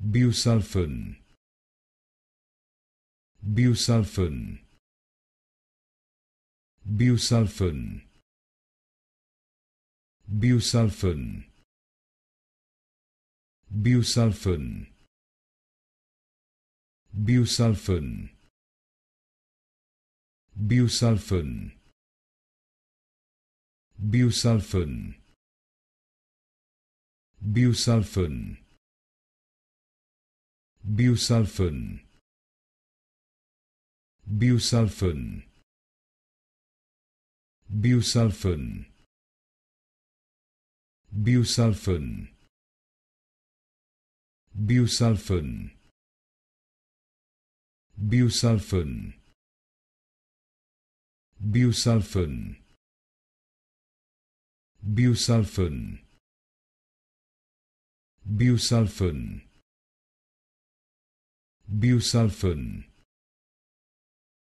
busulfan busulfan busulfan busulfan busulfan busulfan busulfan busulfan busulfan busulfan busulfan busulfan busulfan busulfan busulfan busulfan busulfan busulfan busulfan